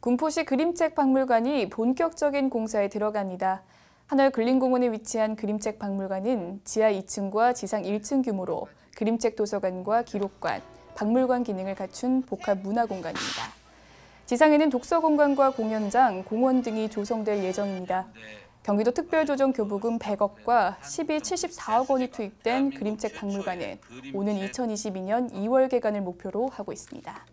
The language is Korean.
군포시 그림책 박물관이 본격적인 공사에 들어갑니다. 한월 근린공원에 위치한 그림책 박물관은 지하 2층과 지상 1층 규모로 그림책 도서관과 기록관, 박물관 기능을 갖춘 복합 문화 공간입니다. 지상에는 독서 공간과 공연장, 공원 등이 조성될 예정입니다. 경기도 특별조정 교부금 100억과 12, 74억 원이 투입된 그림책 박물관은 오는 2022년 2월 개관을 목표로 하고 있습니다.